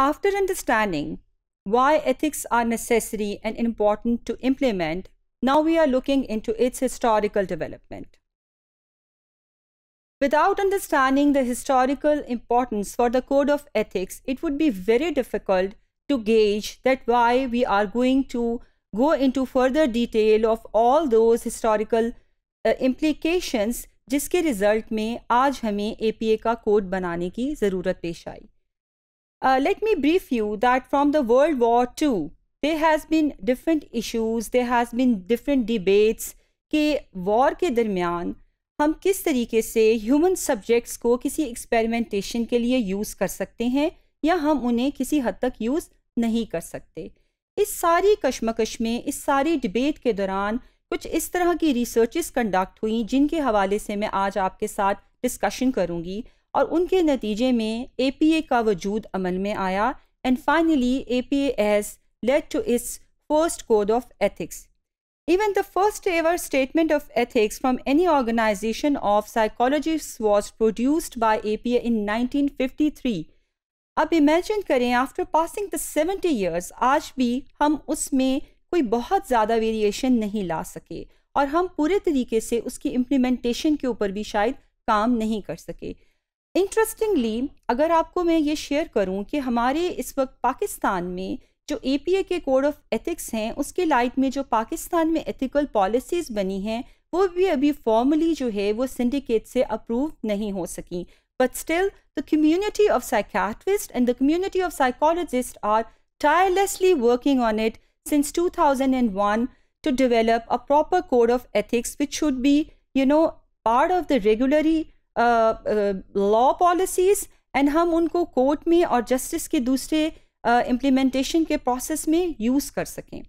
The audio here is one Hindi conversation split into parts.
After understanding why ethics are necessary and important to implement, now we are looking into its historical development. Without understanding the historical importance for the code of ethics, it would be very difficult to gauge that why we are going to go into further detail of all those historical uh, implications जिसके रिजल्ट में आज हमें APA का कोड बनाने की ज़रूरत पेश आई Uh, let me brief you that from the World War II, there has been different issues, there has been different debates कि वॉर के दरमियान हम किस तरीके से ह्यूमन सब्जेक्ट्स को किसी एक्सपेरिमेंटेशन के लिए यूज़ कर सकते हैं या हम उन्हें किसी हद तक यूज़ नहीं कर सकते इस सारी कशमकश में इस सारी डिबेट के दौरान कुछ इस तरह की रिसर्चेस कंडक्ट हुई जिनके हवाले से मैं आज आपके साथ डिस्कशन करूँगी और उनके नतीजे में ए पी ए का वजूद अमल में आया and finally A P A led to its first code of ethics statement of ethics from any organization of from was produced by A P A in nineteen fifty 1953. अब इमेजिन करें आफ्टर पासिंग द 70 ईयर्स आज भी हम उसमें कोई बहुत ज़्यादा वेरिएशन नहीं ला सके और हम पूरे तरीके से उसकी इम्प्लीमेंटेशन के ऊपर भी शायद काम नहीं कर सके इंटरेस्टिंगली अगर आपको मैं ये शेयर करूं कि हमारे इस वक्त पाकिस्तान में जो ए पी ए के कोड ऑफ एथिक्स हैं उसके लाइट में जो पाकिस्तान में एथिकल पॉलिसीज़ बनी हैं वो भी अभी फॉर्मली जो है वो सिंडिकेट से अप्रूव नहीं हो सकी but still the community of psychiatrist and the community of psychologist are tirelessly working on it since 2001 to develop a proper code of ethics which should be you know part of the regulatory law policies and हम उनको कोर्ट में और जस्टिस के दूसरे इम्प्लीमेंटेशन uh, के प्रोसेस में यूज़ कर सकें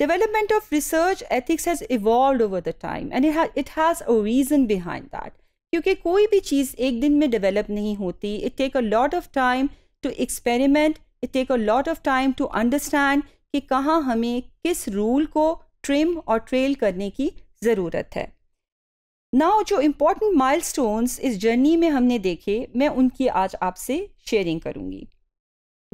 development of research ethics has evolve over the time and it has a reason behind that क्योंकि कोई भी चीज़ एक दिन में डेवलप नहीं होती it take a lot of time to experiment it take a lot of time to understand कि कहाँ हमें किस रूल को ट्रिम और ट्रेल करने की ज़रूरत है नाउ जो इम्पोर्टेंट माइलस्टोन्स इस जर्नी में हमने देखे मैं उनकी आज आपसे शेयरिंग करूंगी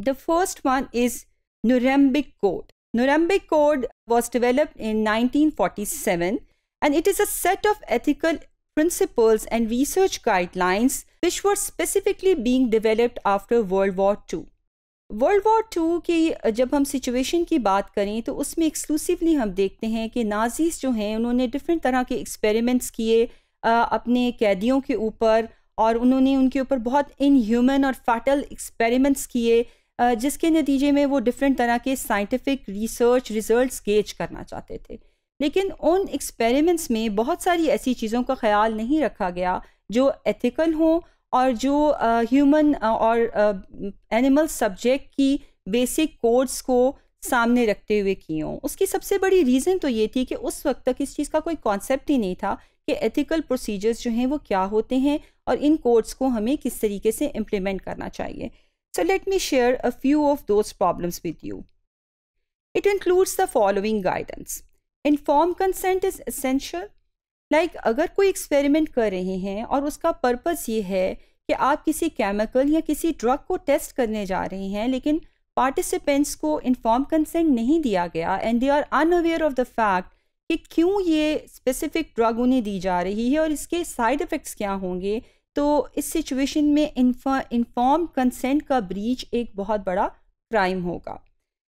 the first one is Nuremberg code Nuremberg code was developed in 1947 and it is a set of ethical principles and research guidelines which were specifically being developed after World War II. World war two की जब हम सिचुएशन की बात करें तो उसमें एक्सक्लूसिवली हम देखते हैं कि नाजीज़ जो हैं उन्होंने डिफरेंट तरह के एक्सपेरिमेंट्स किए अपने कैदियों के ऊपर और उन्होंने उनके ऊपर बहुत इनह्यूमन और फैटल एक्सपेरिमेंट्स किए जिसके नतीजे में वो डिफरेंट तरह के साइंटिफिक रिसर्च रिजल्ट्स गेज करना चाहते थे लेकिन उन एक्सपेरिमेंट्स में बहुत सारी ऐसी चीज़ों का ख्याल नहीं रखा गया जो एथिकल हों और जो ह्यूमन और एनिमल सब्जेक्ट की बेसिक कोड्स को सामने रखते हुए की हों उसकी सबसे बड़ी रीज़न तो ये थी कि उस वक्त तक इस चीज़ का कोई कॉन्सेप्ट ही नहीं था कि एथिकल प्रोसीजर्स जो हैं वो क्या होते हैं और इन कोड्स को हमें किस तरीके से इम्प्लीमेंट करना चाहिए so let me share a few of those problems with you it includes the following guidance inform consent is essential like like, अगर कोई एक्सपेरिमेंट कर रहे हैं और उसका पर्पस ये है कि आप किसी केमिकल या किसी ड्रग को टेस्ट करने जा रहे हैं लेकिन पार्टिसिपेंट्स को इन्फॉर्म कंसेंट नहीं दिया गया and they are unaware of the fact कि क्यों ये स्पेसिफिक ड्रग उन्हें दी जा रही है और इसके साइड इफ़ेक्ट्स क्या होंगे तो इस सिचुएशन में इन्फॉर्म कंसेंट का ब्रीच एक बहुत बड़ा क्राइम होगा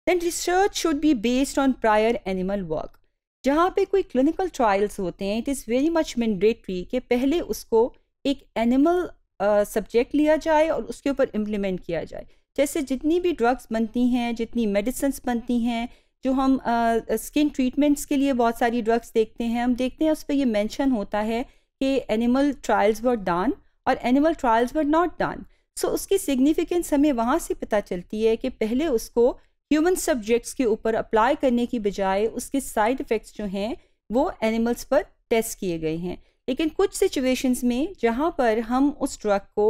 then research should be based on prior animal work जहाँ पे कोई क्लिनिकल ट्रायल्स होते हैं it is very much mandatory कि पहले उसको एक एनिमल सब्जेक्ट लिया जाए और उसके ऊपर इम्प्लीमेंट किया जाए जैसे जितनी भी ड्रग्स बनती हैं जितनी मेडिसिन बनती हैं जो हम स्किन uh, ट्रीटमेंट्स के लिए बहुत सारी ड्रग्स देखते हैं हम देखते हैं उस पर यह मैंशन होता है कि एनिमल ट्रायल्स वर डन और animal trials were not done so उसकी सिग्निफिकेंस हमें वहाँ से पता चलती है कि पहले उसको ह्यूमन सब्जेक्ट्स के ऊपर अप्लाई करने की बजाय उसके साइड इफ़ेक्ट्स जो हैं वो एनिमल्स पर टेस्ट किए गए हैं लेकिन कुछ सिचुएशंस में जहाँ पर हम उस ड्रग को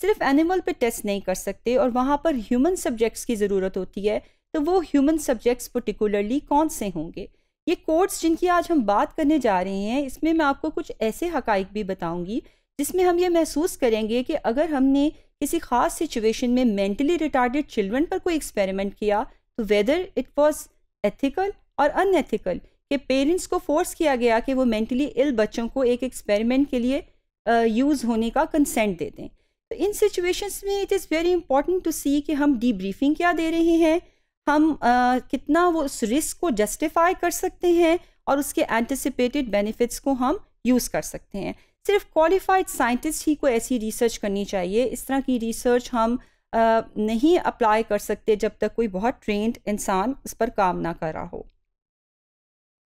सिर्फ एनिमल पे टेस्ट नहीं कर सकते और वहाँ पर ह्यूमन सब्जेक्ट्स की ज़रूरत होती है तो वो ह्यूमन सब्जेक्ट्स पर्टिकुलरली कौन से होंगे ये कोड्स जिनकी आज हम बात करने जा रहे हैं इसमें मैं आपको कुछ ऐसे हकाइक भी बताऊंगी जिसमें हम ये महसूस करेंगे कि अगर हमने किसी खास सिचुएशन में मेंटली रिटार्डेड चिल्ड्रन पर कोई एक्सपेरिमेंट किया तो वेदर इट वॉज एथिकल और अनएथिकल कि पेरेंट्स को फोर्स किया गया कि वो मेंटली इल बच्चों को एक एक्सपेरिमेंट के लिए यूज़ होने का कंसेंट दे दें तो इन सिचुएशंस में it is very important to see कि हम डी ब्रीफिंग क्या दे रहे हैं हम uh, कितना वो उस रिस्क को जस्टिफाई कर सकते हैं और उसके एंटिसिपेटेड बेनिफिट्स को हम यूज़ कर सकते हैं सिर्फ क्वालिफाइड साइंटिस्ट ही को ऐसी रिसर्च करनी चाहिए इस तरह की रिसर्च हम uh, नहीं अप्लाई कर सकते जब तक कोई बहुत ट्रेंड इंसान उस पर काम ना कर रहा हो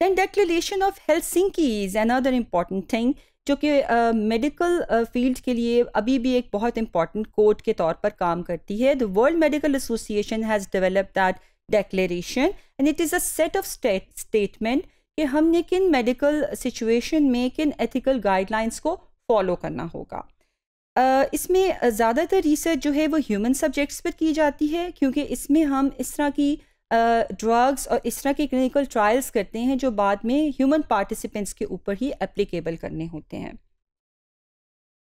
then declaration of Helsinki is another important thing जो कि मेडिकल फील्ड के लिए अभी भी एक बहुत इंपॉर्टेंट कोड के तौर पर काम करती है the world medical association has develop that declaration and it is a set of statement कि हमने किन मेडिकल सिचुएशन में किन एथिकल गाइडलाइंस को फॉलो करना होगा इसमें ज़्यादातर रिसर्च जो है वो ह्यूमन सब्जेक्ट्स पर की जाती है क्योंकि इसमें हम इस तरह की ड्रग्स और इस तरह के क्लिनिकल ट्रायल्स करते हैं जो बाद में ह्यूमन पार्टिसिपेंट्स के ऊपर ही एप्लीकेबल करने होते हैं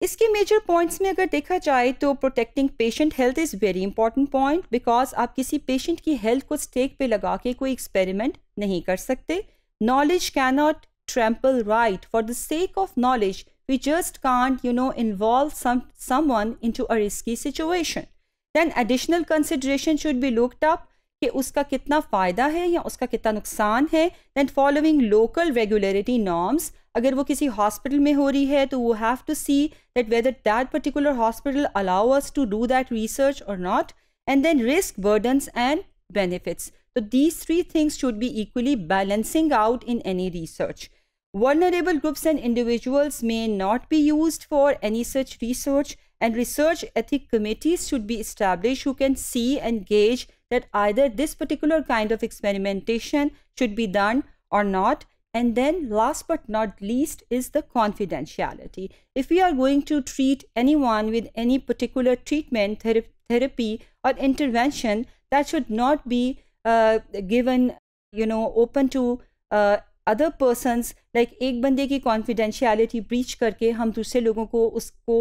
इसके मेजर पॉइंट्स में अगर देखा जाए तो protecting patient health is very important point because आप किसी पेशेंट की हेल्थ को स्टेक पे लगा के कोई एक्सपेरिमेंट नहीं कर सकते knowledge can not trample right for the sake of knowledge we just can't you know involve some someone into a risky situation then additional consideration should be looked up कि उसका कितना फ़ायदा है या उसका कितना नुकसान है then following local regulatory norms अगर वो किसी हॉस्पिटल में हो रही है तो वो have to see that whether that particular hospital allow us to do that research और not and then risk burdens and benefits तो these three things should be equally balancing out in any research Vulnerable groups and individuals may not be used for any such research and research ethic committees should be established who can see and gauge that either this particular kind of experimentation should be done or not and then last but not least is the confidentiality. If we are going to treat anyone with any particular treatment, therapy or intervention, that should not be uh, given, you know, open to uh, other persons like एक बंदे की कॉन्फिडेंशियलिटी ब्रीच करके हम दूसरे लोगों को उसको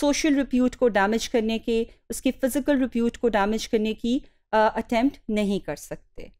सोशल रिप्यूट को डैमेज करने के उसके फिज़िकल रिप्यूट को डैमेज करने की अटैम्प्ट uh, नहीं कर सकते